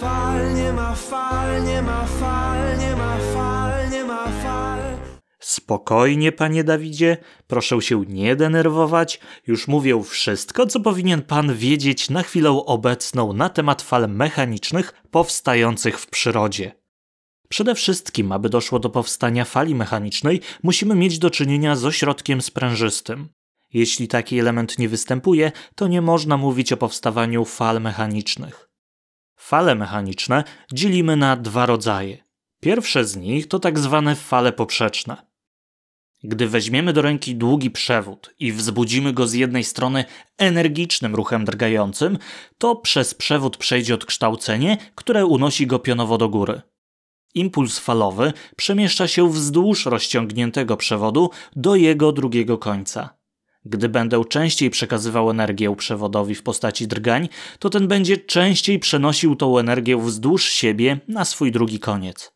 Fal nie ma fal, nie ma fal, nie ma fal, nie ma fal. Spokojnie, panie Dawidzie, proszę się nie denerwować. Już mówię wszystko, co powinien pan wiedzieć na chwilę obecną na temat fal mechanicznych powstających w przyrodzie. Przede wszystkim, aby doszło do powstania fali mechanicznej, musimy mieć do czynienia z ośrodkiem sprężystym. Jeśli taki element nie występuje, to nie można mówić o powstawaniu fal mechanicznych. Fale mechaniczne dzielimy na dwa rodzaje. Pierwsze z nich to tak zwane fale poprzeczne. Gdy weźmiemy do ręki długi przewód i wzbudzimy go z jednej strony energicznym ruchem drgającym, to przez przewód przejdzie odkształcenie, które unosi go pionowo do góry. Impuls falowy przemieszcza się wzdłuż rozciągniętego przewodu do jego drugiego końca. Gdy będę częściej przekazywał energię przewodowi w postaci drgań, to ten będzie częściej przenosił tą energię wzdłuż siebie na swój drugi koniec.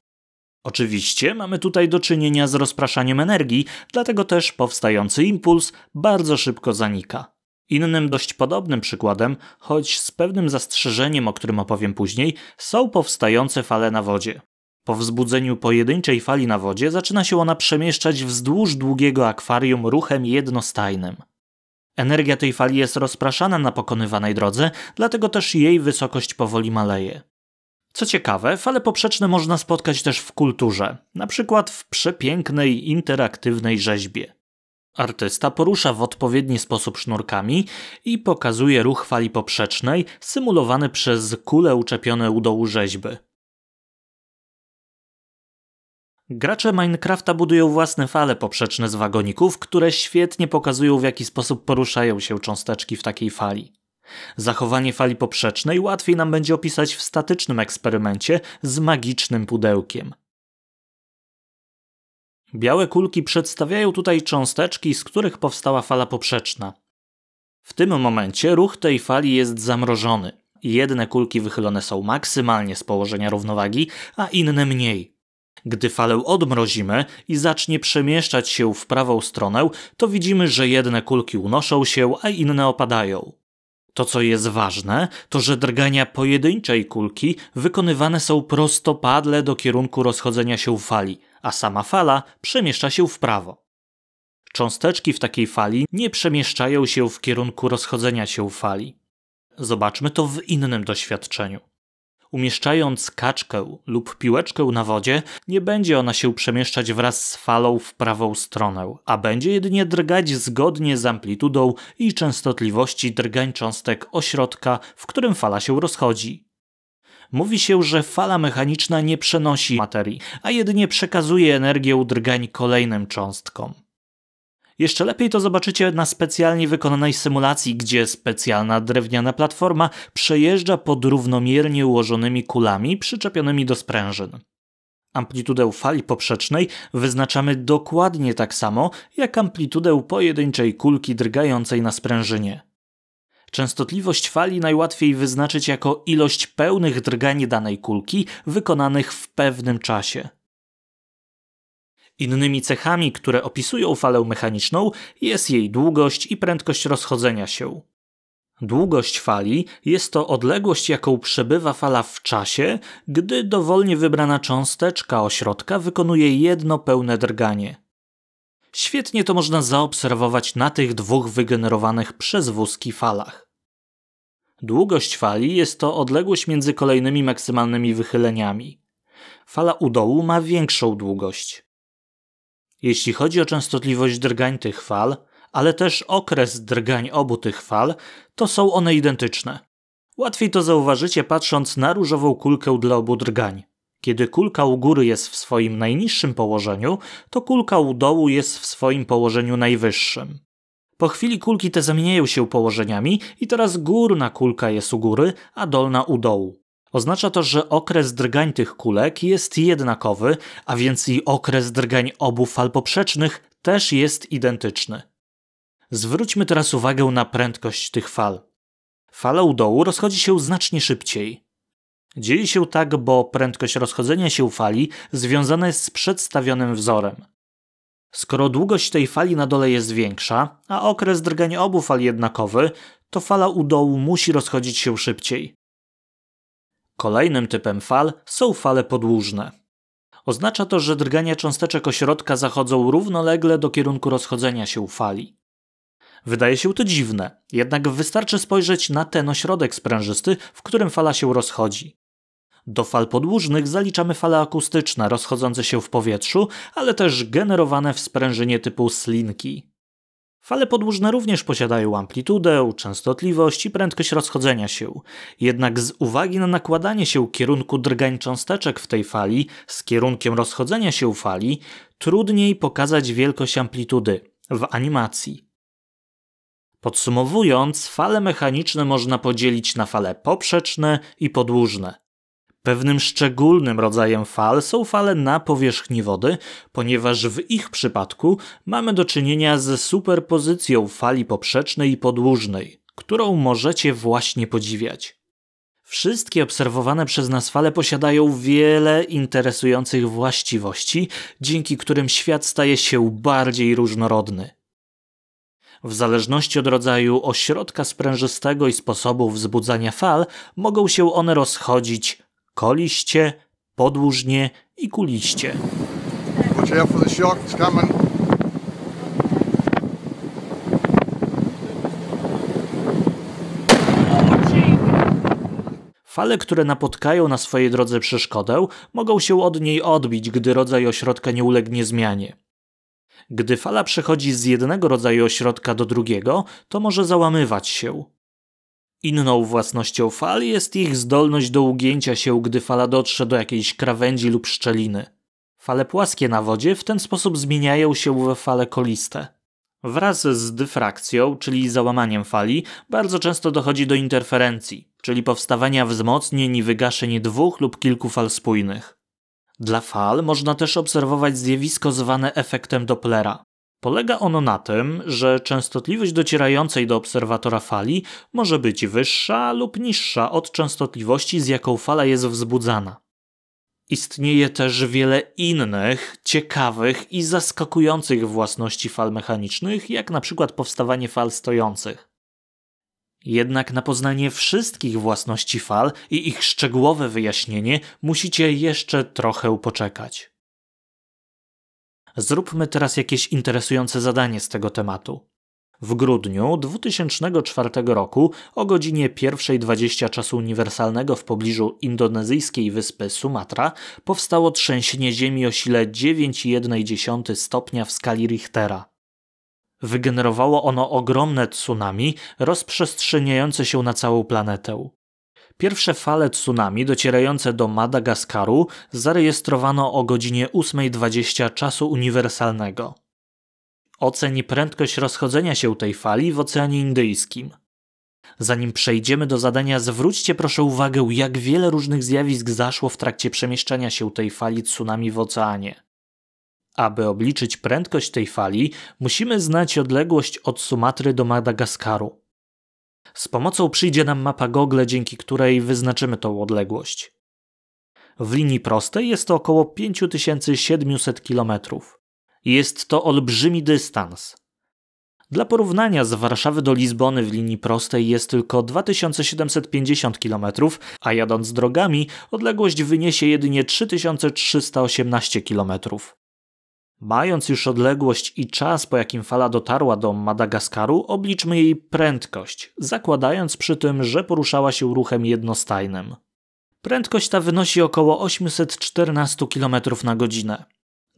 Oczywiście mamy tutaj do czynienia z rozpraszaniem energii, dlatego też powstający impuls bardzo szybko zanika. Innym dość podobnym przykładem, choć z pewnym zastrzeżeniem, o którym opowiem później, są powstające fale na wodzie. Po wzbudzeniu pojedynczej fali na wodzie zaczyna się ona przemieszczać wzdłuż długiego akwarium ruchem jednostajnym. Energia tej fali jest rozpraszana na pokonywanej drodze, dlatego też jej wysokość powoli maleje. Co ciekawe, fale poprzeczne można spotkać też w kulturze, na przykład w przepięknej, interaktywnej rzeźbie. Artysta porusza w odpowiedni sposób sznurkami i pokazuje ruch fali poprzecznej symulowany przez kule uczepione u dołu rzeźby. Gracze Minecrafta budują własne fale poprzeczne z wagoników, które świetnie pokazują w jaki sposób poruszają się cząsteczki w takiej fali. Zachowanie fali poprzecznej łatwiej nam będzie opisać w statycznym eksperymencie z magicznym pudełkiem. Białe kulki przedstawiają tutaj cząsteczki, z których powstała fala poprzeczna. W tym momencie ruch tej fali jest zamrożony. Jedne kulki wychylone są maksymalnie z położenia równowagi, a inne mniej. Gdy falę odmrozimy i zacznie przemieszczać się w prawą stronę, to widzimy, że jedne kulki unoszą się, a inne opadają. To, co jest ważne, to że drgania pojedynczej kulki wykonywane są prostopadle do kierunku rozchodzenia się fali, a sama fala przemieszcza się w prawo. Cząsteczki w takiej fali nie przemieszczają się w kierunku rozchodzenia się fali. Zobaczmy to w innym doświadczeniu. Umieszczając kaczkę lub piłeczkę na wodzie, nie będzie ona się przemieszczać wraz z falą w prawą stronę, a będzie jedynie drgać zgodnie z amplitudą i częstotliwości drgań cząstek ośrodka, w którym fala się rozchodzi. Mówi się, że fala mechaniczna nie przenosi materii, a jedynie przekazuje energię drgań kolejnym cząstkom. Jeszcze lepiej to zobaczycie na specjalnie wykonanej symulacji, gdzie specjalna drewniana platforma przejeżdża pod równomiernie ułożonymi kulami przyczepionymi do sprężyn. Amplitudę fali poprzecznej wyznaczamy dokładnie tak samo, jak amplitudę pojedynczej kulki drgającej na sprężynie. Częstotliwość fali najłatwiej wyznaczyć jako ilość pełnych drgań danej kulki wykonanych w pewnym czasie. Innymi cechami, które opisują falę mechaniczną, jest jej długość i prędkość rozchodzenia się. Długość fali jest to odległość, jaką przebywa fala w czasie, gdy dowolnie wybrana cząsteczka ośrodka wykonuje jedno pełne drganie. Świetnie to można zaobserwować na tych dwóch wygenerowanych przez wózki falach. Długość fali jest to odległość między kolejnymi maksymalnymi wychyleniami. Fala u dołu ma większą długość. Jeśli chodzi o częstotliwość drgań tych fal, ale też okres drgań obu tych fal, to są one identyczne. Łatwiej to zauważycie patrząc na różową kulkę dla obu drgań. Kiedy kulka u góry jest w swoim najniższym położeniu, to kulka u dołu jest w swoim położeniu najwyższym. Po chwili kulki te zamieniają się położeniami i teraz górna kulka jest u góry, a dolna u dołu. Oznacza to, że okres drgań tych kulek jest jednakowy, a więc i okres drgań obu fal poprzecznych też jest identyczny. Zwróćmy teraz uwagę na prędkość tych fal. Fala u dołu rozchodzi się znacznie szybciej. Dzieje się tak, bo prędkość rozchodzenia się fali związana jest z przedstawionym wzorem. Skoro długość tej fali na dole jest większa, a okres drgań obu fal jednakowy, to fala u dołu musi rozchodzić się szybciej. Kolejnym typem fal są fale podłużne. Oznacza to, że drgania cząsteczek ośrodka zachodzą równolegle do kierunku rozchodzenia się fali. Wydaje się to dziwne, jednak wystarczy spojrzeć na ten ośrodek sprężysty, w którym fala się rozchodzi. Do fal podłużnych zaliczamy fale akustyczne rozchodzące się w powietrzu, ale też generowane w sprężynie typu slinki. Fale podłużne również posiadają amplitudę, częstotliwość i prędkość rozchodzenia się. Jednak z uwagi na nakładanie się kierunku drgań cząsteczek w tej fali z kierunkiem rozchodzenia się fali, trudniej pokazać wielkość amplitudy w animacji. Podsumowując, fale mechaniczne można podzielić na fale poprzeczne i podłużne. Pewnym szczególnym rodzajem fal są fale na powierzchni wody, ponieważ w ich przypadku mamy do czynienia ze superpozycją fali poprzecznej i podłużnej, którą możecie właśnie podziwiać. Wszystkie obserwowane przez nas fale posiadają wiele interesujących właściwości, dzięki którym świat staje się bardziej różnorodny. W zależności od rodzaju ośrodka sprężystego i sposobu wzbudzania fal, mogą się one rozchodzić, koliście, podłużnie i kuliście. Fale, które napotkają na swojej drodze przeszkodę, mogą się od niej odbić, gdy rodzaj ośrodka nie ulegnie zmianie. Gdy fala przechodzi z jednego rodzaju ośrodka do drugiego, to może załamywać się. Inną własnością fal jest ich zdolność do ugięcia się, gdy fala dotrze do jakiejś krawędzi lub szczeliny. Fale płaskie na wodzie w ten sposób zmieniają się we fale koliste. Wraz z dyfrakcją, czyli załamaniem fali, bardzo często dochodzi do interferencji, czyli powstawania wzmocnień i wygaszeń dwóch lub kilku fal spójnych. Dla fal można też obserwować zjawisko zwane efektem Dopplera. Polega ono na tym, że częstotliwość docierającej do obserwatora fali może być wyższa lub niższa od częstotliwości, z jaką fala jest wzbudzana. Istnieje też wiele innych ciekawych i zaskakujących własności fal mechanicznych, jak na przykład powstawanie fal stojących. Jednak na poznanie wszystkich własności fal i ich szczegółowe wyjaśnienie musicie jeszcze trochę poczekać. Zróbmy teraz jakieś interesujące zadanie z tego tematu. W grudniu 2004 roku o godzinie 1.20 czasu uniwersalnego w pobliżu indonezyjskiej wyspy Sumatra powstało trzęsienie ziemi o sile 9,1 stopnia w skali Richtera. Wygenerowało ono ogromne tsunami rozprzestrzeniające się na całą planetę. Pierwsze fale tsunami docierające do Madagaskaru zarejestrowano o godzinie 8.20 czasu uniwersalnego. Oceni prędkość rozchodzenia się tej fali w Oceanie Indyjskim. Zanim przejdziemy do zadania, zwróćcie proszę uwagę, jak wiele różnych zjawisk zaszło w trakcie przemieszczania się tej fali tsunami w oceanie. Aby obliczyć prędkość tej fali, musimy znać odległość od Sumatry do Madagaskaru. Z pomocą przyjdzie nam mapa Google, dzięki której wyznaczymy tą odległość. W linii prostej jest to około 5700 km. Jest to olbrzymi dystans. Dla porównania z Warszawy do Lizbony w linii prostej jest tylko 2750 km, a jadąc drogami odległość wyniesie jedynie 3318 km. Mając już odległość i czas, po jakim fala dotarła do Madagaskaru, obliczmy jej prędkość, zakładając przy tym, że poruszała się ruchem jednostajnym. Prędkość ta wynosi około 814 km na godzinę.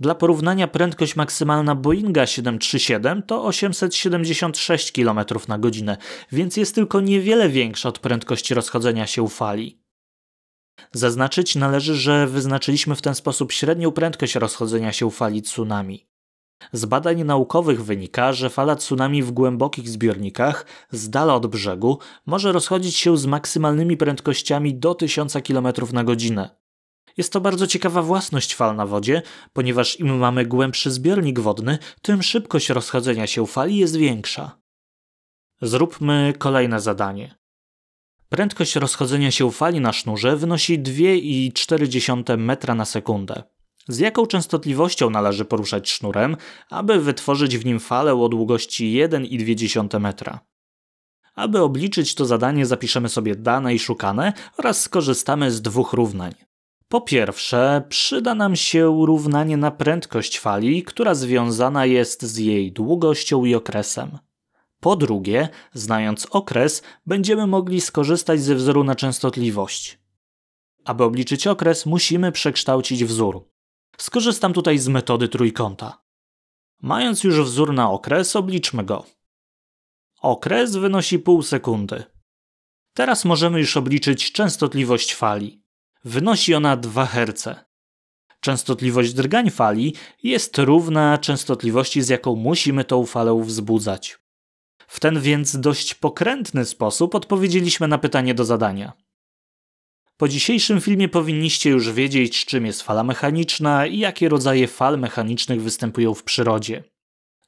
Dla porównania prędkość maksymalna Boeinga 737 to 876 km na godzinę, więc jest tylko niewiele większa od prędkości rozchodzenia się fali. Zaznaczyć należy, że wyznaczyliśmy w ten sposób średnią prędkość rozchodzenia się fali tsunami. Z badań naukowych wynika, że fala tsunami w głębokich zbiornikach, z dala od brzegu, może rozchodzić się z maksymalnymi prędkościami do 1000 km na godzinę. Jest to bardzo ciekawa własność fal na wodzie, ponieważ im mamy głębszy zbiornik wodny, tym szybkość rozchodzenia się fali jest większa. Zróbmy kolejne zadanie. Prędkość rozchodzenia się fali na sznurze wynosi 2,4 metra na sekundę. Z jaką częstotliwością należy poruszać sznurem, aby wytworzyć w nim falę o długości 1,2 metra? Aby obliczyć to zadanie zapiszemy sobie dane i szukane oraz skorzystamy z dwóch równań. Po pierwsze, przyda nam się równanie na prędkość fali, która związana jest z jej długością i okresem. Po drugie, znając okres, będziemy mogli skorzystać ze wzoru na częstotliwość. Aby obliczyć okres, musimy przekształcić wzór. Skorzystam tutaj z metody trójkąta. Mając już wzór na okres, obliczmy go. Okres wynosi pół sekundy. Teraz możemy już obliczyć częstotliwość fali. Wynosi ona 2 Hz. Częstotliwość drgań fali jest równa częstotliwości, z jaką musimy tą falę wzbudzać. W ten więc dość pokrętny sposób odpowiedzieliśmy na pytanie do zadania. Po dzisiejszym filmie powinniście już wiedzieć, czym jest fala mechaniczna i jakie rodzaje fal mechanicznych występują w przyrodzie.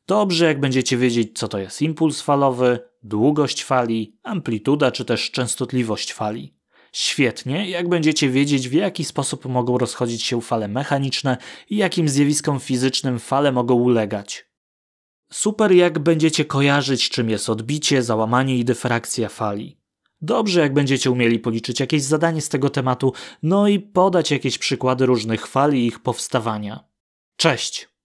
Dobrze, jak będziecie wiedzieć, co to jest impuls falowy, długość fali, amplituda czy też częstotliwość fali. Świetnie, jak będziecie wiedzieć, w jaki sposób mogą rozchodzić się fale mechaniczne i jakim zjawiskom fizycznym fale mogą ulegać. Super jak będziecie kojarzyć, czym jest odbicie, załamanie i dyfrakcja fali. Dobrze, jak będziecie umieli policzyć jakieś zadanie z tego tematu, no i podać jakieś przykłady różnych fal i ich powstawania. Cześć!